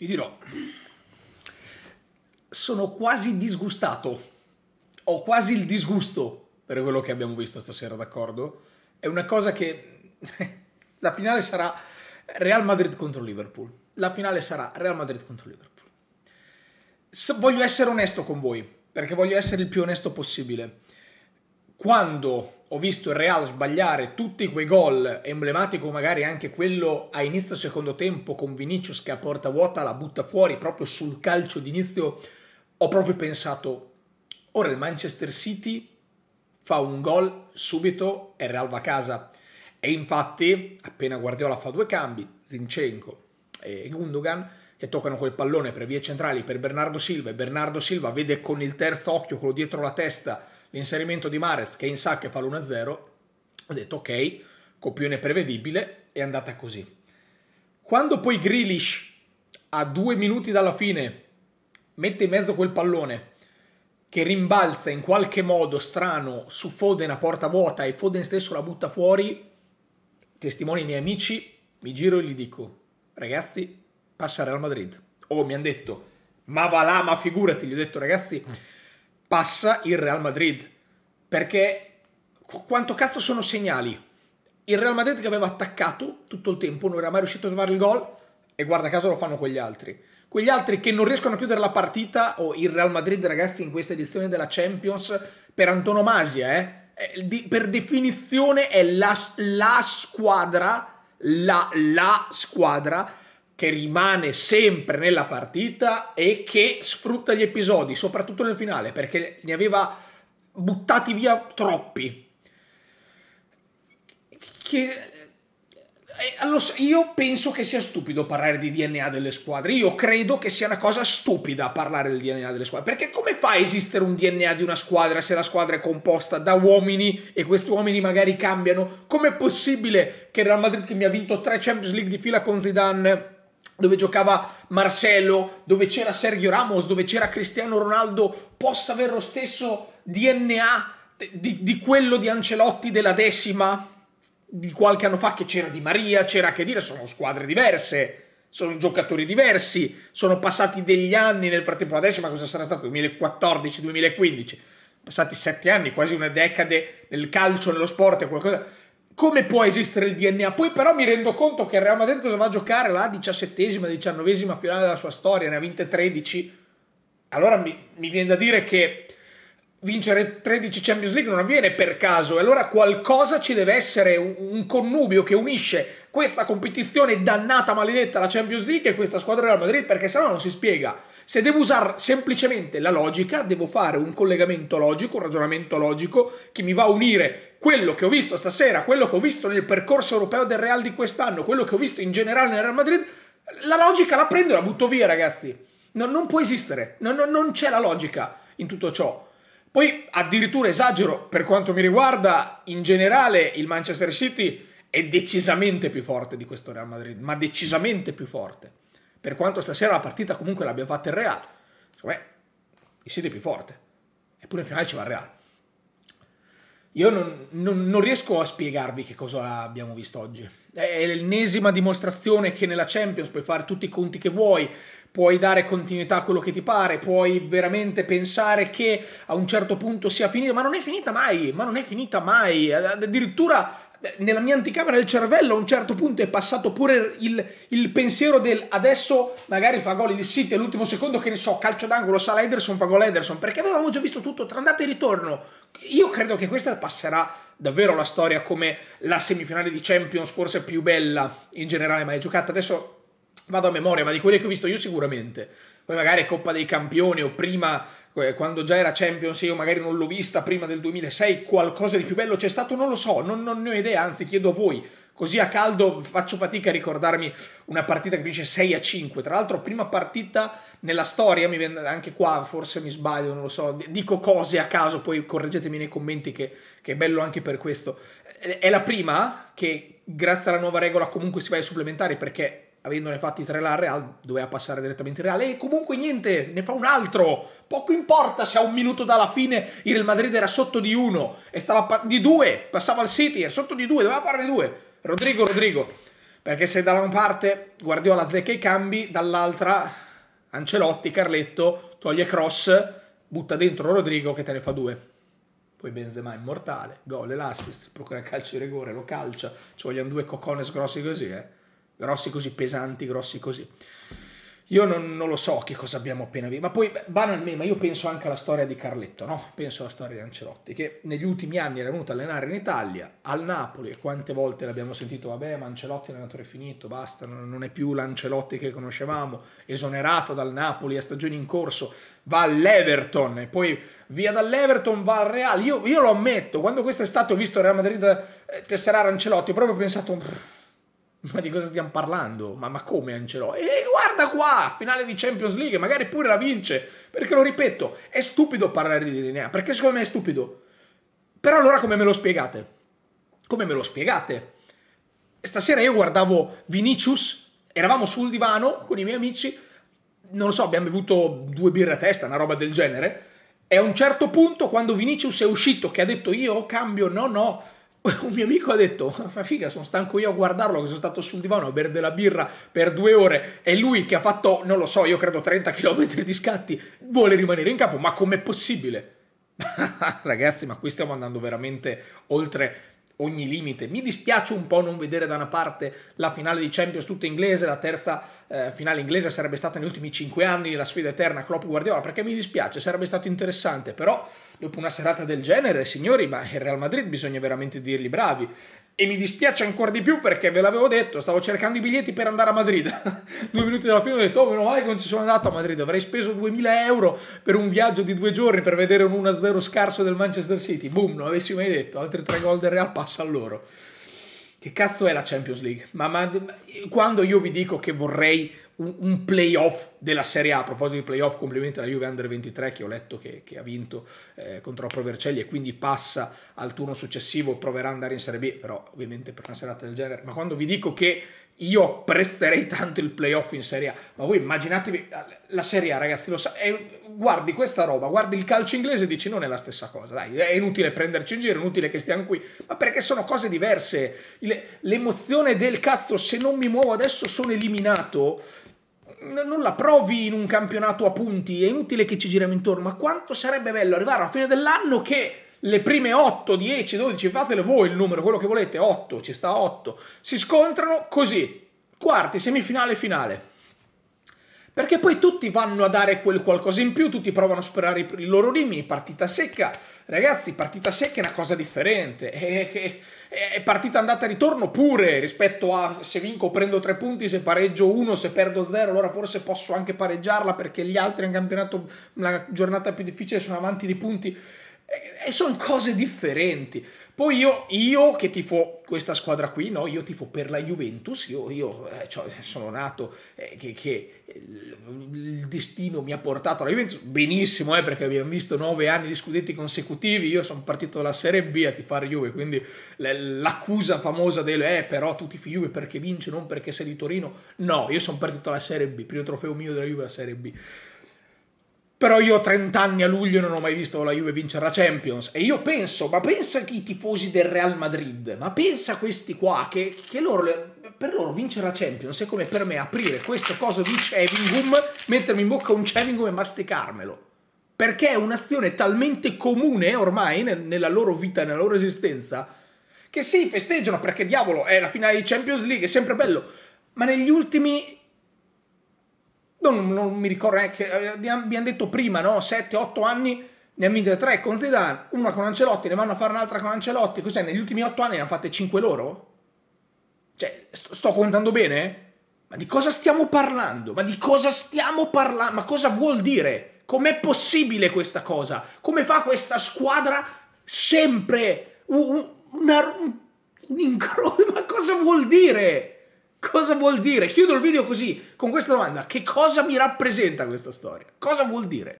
vi dirò, sono quasi disgustato, ho quasi il disgusto per quello che abbiamo visto stasera, d'accordo? È una cosa che la finale sarà Real Madrid contro Liverpool. La finale sarà Real Madrid contro Liverpool. Se voglio essere onesto con voi, perché voglio essere il più onesto possibile quando ho visto il Real sbagliare tutti quei gol, emblematico magari anche quello a inizio secondo tempo con Vinicius che a porta vuota la butta fuori proprio sul calcio d'inizio, ho proprio pensato, ora il Manchester City fa un gol subito e il Real va a casa. E infatti, appena Guardiola fa due cambi, Zinchenko e Gundogan, che toccano quel pallone per vie centrali per Bernardo Silva, e Bernardo Silva vede con il terzo occhio, quello dietro la testa, l'inserimento di Mares che in sacca fa l'1-0, ho detto ok, copione prevedibile, è andata così. Quando poi Grealish a due minuti dalla fine mette in mezzo quel pallone che rimbalza in qualche modo strano su Foden a porta vuota e Foden stesso la butta fuori, testimoni i miei amici, mi giro e gli dico, ragazzi, passa Real Madrid. Oh, mi hanno detto, ma va là, ma figurati, gli ho detto, ragazzi, passa il Real Madrid. Perché quanto cazzo sono segnali? Il Real Madrid che aveva attaccato tutto il tempo, non era mai riuscito a trovare il gol e guarda caso lo fanno quegli altri. Quegli altri che non riescono a chiudere la partita o oh, il Real Madrid ragazzi in questa edizione della Champions per antonomasia, eh? eh per definizione è la, la squadra, la, la squadra che rimane sempre nella partita e che sfrutta gli episodi, soprattutto nel finale, perché ne aveva buttati via troppi. Che eh, eh, io penso che sia stupido parlare di DNA delle squadre. Io credo che sia una cosa stupida parlare del DNA delle squadre. Perché come fa a esistere un DNA di una squadra se la squadra è composta da uomini e questi uomini magari cambiano? Com'è possibile che Real Madrid, che mi ha vinto tre Champions League di fila con Zidane, dove giocava Marcello, dove c'era Sergio Ramos, dove c'era Cristiano Ronaldo, possa avere lo stesso DNA di, di quello di Ancelotti della decima di qualche anno fa che c'era Di Maria, c'era che dire, sono squadre diverse, sono giocatori diversi, sono passati degli anni nel frattempo, la decima, cosa sarà stato? 2014-2015, passati sette anni, quasi una decade nel calcio, nello sport e qualcosa come può esistere il DNA. Poi però mi rendo conto che il Real Madrid cosa va a giocare la diciassettesima, diciannovesima finale della sua storia, ne ha vinte 13. Allora mi, mi viene da dire che vincere 13 Champions League non avviene per caso, e allora qualcosa ci deve essere, un, un connubio che unisce questa competizione dannata, maledetta, la Champions League e questa squadra del Real Madrid, perché sennò non si spiega. Se devo usare semplicemente la logica, devo fare un collegamento logico, un ragionamento logico che mi va a unire quello che ho visto stasera, quello che ho visto nel percorso europeo del Real di quest'anno, quello che ho visto in generale nel Real Madrid, la logica la prendo e la butto via, ragazzi. Non, non può esistere, non, non c'è la logica in tutto ciò. Poi addirittura esagero, per quanto mi riguarda, in generale il Manchester City è decisamente più forte di questo Real Madrid, ma decisamente più forte. Per quanto stasera la partita comunque l'abbia fatta il Real, secondo me il City è più forte. Eppure in finale ci va il Real. Io non, non, non, riesco a spiegarvi che cosa abbiamo visto oggi. È l'ennesima dimostrazione che nella Champions puoi fare tutti i conti che vuoi, puoi dare continuità a quello che ti pare, puoi veramente pensare che a un certo punto sia finita, ma non è finita mai, ma non è finita mai. Addirittura eh, nella mia anticamera del cervello a un certo punto è passato pure il, il pensiero del adesso magari fa gol il City all'ultimo secondo che ne so, calcio d'angolo, sala Ederson, fa gol Ederson, perché avevamo già visto tutto tra andata e ritorno io credo che questa passerà davvero la storia come la semifinale di Champions, forse più bella in generale mai giocata. Adesso vado a memoria, ma di quelle che ho visto io sicuramente. Poi magari Coppa dei Campioni o prima, eh, quando già era Champions, io magari non l'ho vista prima del 2006, qualcosa di più bello c'è stato, non lo so, non, non ne ho idea, anzi chiedo a voi così a caldo faccio fatica a ricordarmi una partita che vince 6 a 5. Tra l'altro, prima partita nella storia, anche qua forse mi sbaglio, non lo so, dico cose a caso, poi correggetemi nei commenti che, che è bello anche per questo. È la prima che grazie alla nuova regola comunque si va ai supplementari perché avendone fatti tre la Real doveva passare direttamente in Real e comunque niente, ne fa un altro poco importa se a un minuto dalla fine il Real Madrid era sotto di uno e stava di due, passava al City, era sotto di due, doveva farne due Rodrigo, Rodrigo, perché se da una parte Guardiola zecca i cambi, dall'altra Ancelotti, Carletto, toglie cross, butta dentro Rodrigo che te ne fa due. Poi Benzema immortale, gol e l'assist, procura calcio di rigore, lo calcia, ci vogliono due cocones grossi così, eh. grossi così, pesanti, grossi così. Io non, non, lo so che cosa abbiamo appena visto, ma poi banalmente, ma io penso anche alla storia di Carletto, no? Penso alla storia di Ancelotti, che negli ultimi anni era venuto a allenare in Italia, al Napoli, e quante volte l'abbiamo sentito, vabbè, ma Ancelotti è è finito, basta, non è più l'Ancelotti che conoscevamo, esonerato dal Napoli a stagioni in corso, va all'Everton e poi via dall'Everton va al Real. Io, io, lo ammetto, quando quest'estate ho visto Real Madrid eh, tesserare Ancelotti, ho proprio pensato Ma di cosa stiamo parlando? Ma, ma come Ancelò? E guarda qua, finale di Champions League, magari pure la vince. Perché lo ripeto, è stupido parlare di Linea, perché secondo me è stupido. Però allora come me lo spiegate? Come me lo spiegate? Stasera io guardavo Vinicius, eravamo sul divano con i miei amici, non lo so, abbiamo bevuto due birre a testa, una roba del genere. E a un certo punto, quando Vinicius è uscito, che ha detto io cambio, no, no, un mio amico ha detto: Ma figa, sono stanco io a guardarlo, che sono stato sul divano a bere della birra per due ore e lui che ha fatto, non lo so, io credo 30 km di scatti, vuole rimanere in campo. Ma com'è possibile? Ragazzi, ma qui stiamo andando veramente oltre ogni limite. Mi dispiace un po' non vedere da una parte la finale di Champions tutta inglese, la terza eh, finale inglese sarebbe stata negli ultimi 5 anni la sfida eterna Klopp Guardiola, perché mi dispiace, sarebbe stato interessante, però dopo una serata del genere, signori, ma il Real Madrid bisogna veramente dirgli bravi. E mi dispiace ancora di più perché ve l'avevo detto, stavo cercando i biglietti per andare a Madrid. due minuti dalla fine ho detto, oh meno male che non ci sono andato a Madrid, avrei speso 2000 euro per un viaggio di due giorni per vedere un 1-0 scarso del Manchester City. Boom, non avessi mai detto, altri tre gol del Real passa a loro. Che cazzo è la Champions League? Ma, ma quando io vi dico che vorrei un, playoff della Serie A. A proposito di playoff, complimenti alla Juve Under 23 che ho letto che, che ha vinto eh, contro la Provercelli e quindi passa al turno successivo, proverà ad andare in Serie B, però ovviamente per una serata del genere. Ma quando vi dico che io apprezzerei tanto il playoff in Serie A, ma voi immaginatevi la Serie A, ragazzi, lo sa, è, guardi questa roba, guardi il calcio inglese e dici non è la stessa cosa, dai, è inutile prenderci in giro, è inutile che stiamo qui, ma perché sono cose diverse. L'emozione del cazzo, se non mi muovo adesso sono eliminato, non la provi in un campionato a punti, è inutile che ci giriamo intorno, ma quanto sarebbe bello arrivare alla fine dell'anno che le prime 8, 10, 12, fatele voi il numero, quello che volete, 8, ci sta 8, si scontrano così, quarti, semifinale, finale. Perché poi tutti vanno a dare quel qualcosa in più, tutti provano a superare i, loro limiti, partita secca. Ragazzi, partita secca è una cosa differente. È, è, è partita andata e ritorno pure rispetto a se vinco prendo tre punti, se pareggio uno, se perdo zero, allora forse posso anche pareggiarla perché gli altri hanno campionato la giornata più difficile, sono avanti di punti. E sono cose differenti. Poi io, io, che tifo questa squadra qui, no? io tifo per la Juventus, io, io eh, cioè, sono nato eh, che, che il destino mi ha portato alla Juventus, benissimo eh, perché abbiamo visto nove anni di scudetti consecutivi, io sono partito dalla Serie B a tifare Juve, quindi l'accusa famosa del eh però tu tifi Juve perché vince, non perché sei di Torino, no, io sono partito dalla Serie B, primo trofeo mio della Juve la Serie B. Però io ho 30 anni a luglio e non ho mai visto la Juve vincere la Champions. E io penso, ma pensa che i tifosi del Real Madrid, ma pensa a questi qua, che, che loro, per loro vincere la Champions è come per me aprire questa cosa di Chevingum, mettermi in bocca un Chevingum e masticarmelo. Perché è un'azione talmente comune ormai nella loro vita, nella loro esistenza, che sì, festeggiano perché diavolo, è la finale di Champions League, è sempre bello. Ma negli ultimi non, non mi ricordo neanche, eh, abbiamo detto prima, no? 7-8 anni ne ha vinte 3 con Zidane, una con Ancelotti, ne vanno a fare un'altra con Ancelotti, cos'è? Negli ultimi 8 anni ne hanno fatte 5 loro? Cioè, sto, sto contando bene? Ma di cosa stiamo parlando? Ma di cosa stiamo parlando? Ma cosa vuol dire? Com'è possibile questa cosa? Come fa questa squadra sempre un, un, un incrocio? Ma cosa vuol dire? Cosa vuol dire? Chiudo il video così, con questa domanda. Che cosa mi rappresenta questa storia? Cosa vuol dire?